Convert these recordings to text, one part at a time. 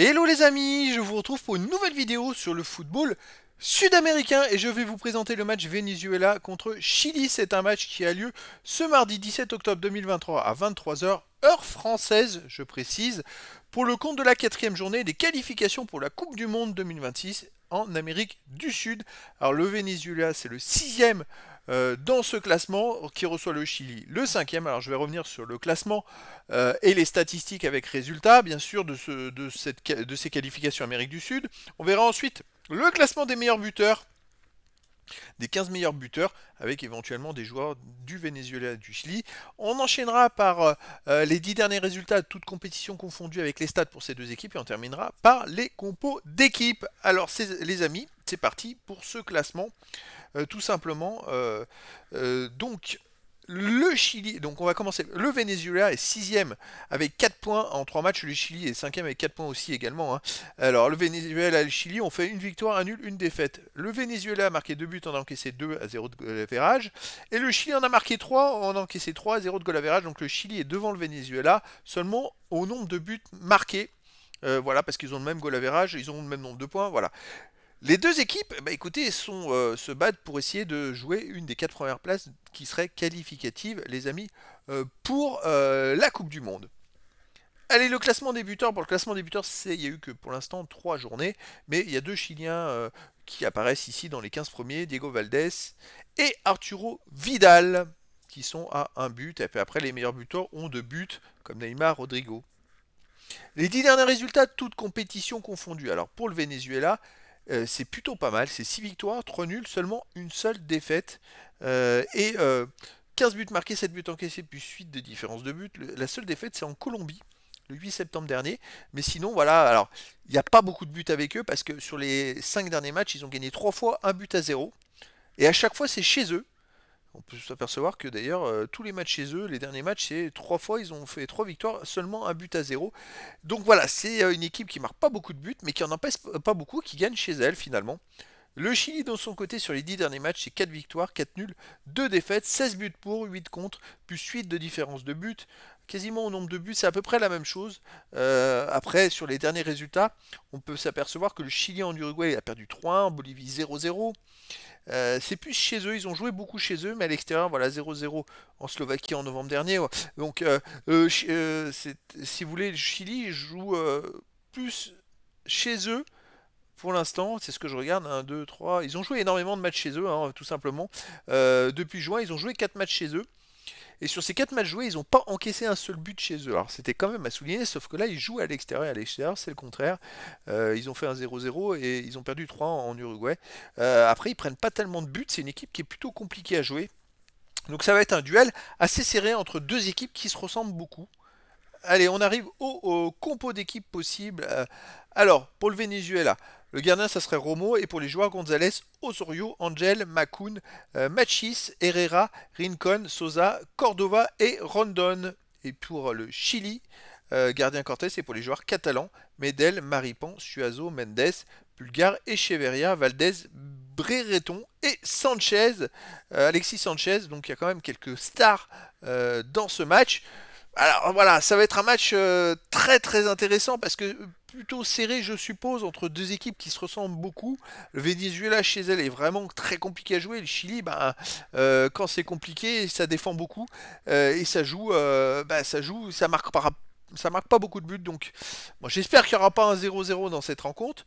Hello les amis, je vous retrouve pour une nouvelle vidéo sur le football sud-américain et je vais vous présenter le match Venezuela contre Chili. C'est un match qui a lieu ce mardi 17 octobre 2023 à 23h, heure française je précise, pour le compte de la quatrième journée des qualifications pour la Coupe du Monde 2026 en Amérique du Sud. Alors le Venezuela c'est le sixième euh, dans ce classement qui reçoit le Chili le cinquième. Alors je vais revenir sur le classement euh, et les statistiques avec résultats, bien sûr, de, ces qualifications Amérique du Sud. On verra ensuite le classement des meilleurs buteurs des 15 meilleurs buteurs avec éventuellement des joueurs du Venezuela et du Chili. On enchaînera par euh, les 10 derniers résultats, de toute compétition confondues avec les stats pour ces deux équipes et on terminera par les compos d'équipe. Alors les amis, c'est parti pour ce classement, euh, tout simplement. Euh, euh, donc, le Chili, donc on va commencer. Le Venezuela est sixième avec 4 points en 3 matchs. Le Chili est cinquième avec 4 points aussi également. Hein. Alors le Venezuela et le Chili ont fait une victoire, un nul, une défaite. Le Venezuela a marqué deux buts en a encaissé 2 à 0 de goal Et le Chili en a marqué 3 en a encaissé 3 à 0 de golavérage. Donc le Chili est devant le Venezuela seulement au nombre de buts marqués. voilà, parce qu'ils ont le même goal ils ont le même nombre de points. Voilà. Les deux équipes, bah, écoutez, euh, se battent pour essayer de jouer une des quatre premières places qui serait qualificative, les amis, euh, pour euh, la Coupe du Monde. Allez, le classement buteurs. Pour le classement des buteurs, il n'y a eu que pour l'instant trois journées, mais il y a deux Chiliens qui apparaissent ici dans les 15 premiers, Diego Valdez et Arturo Vidal, qui sont à un but. Et puis après, les meilleurs buteurs ont deux buts, comme Neymar, Rodrigo. Les dix derniers résultats, toutes compétitions confondues. Alors pour le Venezuela, euh, c'est plutôt pas mal. C'est 6 victoires, 3 nuls, seulement une seule défaite. Euh, et 15 euh, buts marqués, 7 buts encaissés, puis suite de différence de buts, la seule défaite, c'est en Colombie le 8 septembre dernier. Mais sinon, voilà, alors il n'y a pas beaucoup de buts avec eux parce que sur les 5 derniers matchs, ils ont gagné 3 fois 1 but à 0. Et à chaque fois, c'est chez eux on peut s'apercevoir que d'ailleurs, euh, tous les matchs chez eux, les derniers matchs, c'est trois fois, ils ont fait trois victoires, seulement un but à zéro. Donc voilà, c'est euh, une équipe qui marque pas beaucoup de buts, mais qui en empêche pas beaucoup, qui gagne chez elle finalement. Le Chili, de son côté, sur les 10 derniers matchs, c'est 4 victoires, 4 nuls, 2 défaites, 16 buts pour, 8 contre, plus 8 de différence de buts. Quasiment au nombre de buts, c'est à peu près la même chose. Euh, après, sur les derniers résultats, on peut s'apercevoir que le Chili en Uruguay a perdu 3-1, en Bolivie 0-0. Euh, c'est plus chez eux, ils ont joué beaucoup chez eux, mais à l'extérieur, voilà, 0-0 en Slovaquie en novembre dernier. Donc, euh, euh, si vous voulez, le Chili joue plus chez eux. Pour l'instant, c'est ce que je regarde, 1, 2, 3. Ils ont joué énormément de matchs chez eux, hein, tout simplement. depuis juin, ils ont joué 4 matchs chez eux. Et sur ces 4 matchs joués, ils n'ont pas encaissé un seul but chez eux. Alors c'était quand même à souligner, sauf que là, ils jouent à l'extérieur. À l'extérieur, c'est le contraire. Euh, ils ont fait un 0-0 et ils ont perdu 3 en, Uruguay. Euh, après, ils prennent pas tellement de buts. C'est une équipe qui est plutôt compliquée à jouer. Donc ça va être un duel assez serré entre deux équipes qui se ressemblent beaucoup. Allez, on arrive au, compos compo d'équipe possible. Euh, alors, pour le Venezuela, le gardien, ça serait Romo, et pour les joueurs, Gonzalez, Osorio, Angel, Macoun, euh, Machis, Herrera, Rincon, Sosa, Cordova et Rondon. Et pour le Chili, euh, gardien Cortés, et pour les joueurs catalans, Medel, Maripan, Suazo, Mendes, Bulgare, Echeverria, Valdez, Brereton et Sanchez. Alexis Sanchez, donc il y a quand même quelques stars dans ce match. Alors voilà, ça va être un match euh, très très intéressant parce que plutôt serré, je suppose, entre deux équipes qui se ressemblent beaucoup. Le Venezuela chez elle est vraiment très compliqué à jouer. Le Chili, ben euh, quand c'est compliqué, ça défend beaucoup euh, et ça joue, ben, ça joue, ça marque par, rapport ça marque pas beaucoup de buts, donc j'espère qu'il n'y aura pas un 0-0 dans cette rencontre.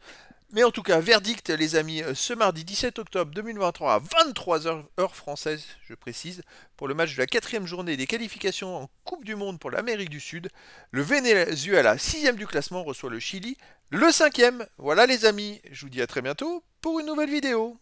Mais en tout cas, verdict les amis, euh, ce mardi 17 octobre 2023 à 23h heure française, je précise, pour le match de la quatrième journée des qualifications en Coupe du Monde pour l'Amérique du Sud. Le Venezuela, sixième du classement, reçoit le Chili, le cinquième. Voilà les amis, je vous dis à très bientôt pour une nouvelle vidéo.